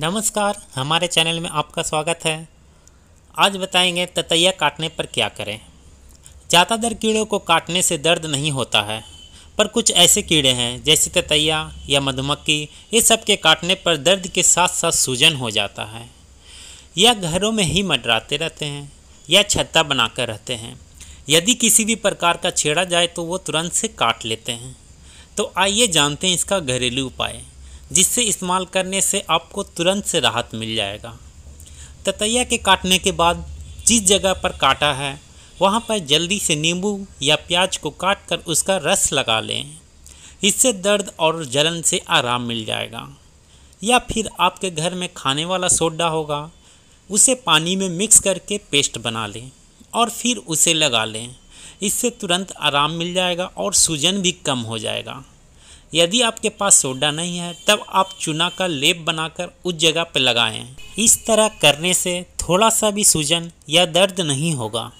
नमस्कार हमारे चैनल में आपका स्वागत है आज बताएंगे ततैया काटने पर क्या करें ज़्यादातर कीड़ों को काटने से दर्द नहीं होता है पर कुछ ऐसे कीड़े हैं जैसे ततैया या मधुमक्खी ये सब के काटने पर दर्द के साथ साथ सूजन हो जाता है या घरों में ही मडराते रहते हैं या छत्ता बनाकर रहते हैं यदि किसी भी प्रकार का छेड़ा जाए तो वो तुरंत से काट लेते हैं तो आइए जानते हैं इसका घरेलू उपाय जिससे इस्तेमाल करने से आपको तुरंत से राहत मिल जाएगा ततैया के काटने के बाद जिस जगह पर काटा है वहाँ पर जल्दी से नींबू या प्याज को काट कर उसका रस लगा लें इससे दर्द और जलन से आराम मिल जाएगा या फिर आपके घर में खाने वाला सोडा होगा उसे पानी में मिक्स करके पेस्ट बना लें और फिर उसे लगा लें इससे तुरंत आराम मिल जाएगा और सूजन भी कम हो जाएगा यदि आपके पास सोडा नहीं है तब आप चूना का लेप बनाकर उस जगह पर लगाएं। इस तरह करने से थोड़ा सा भी सूजन या दर्द नहीं होगा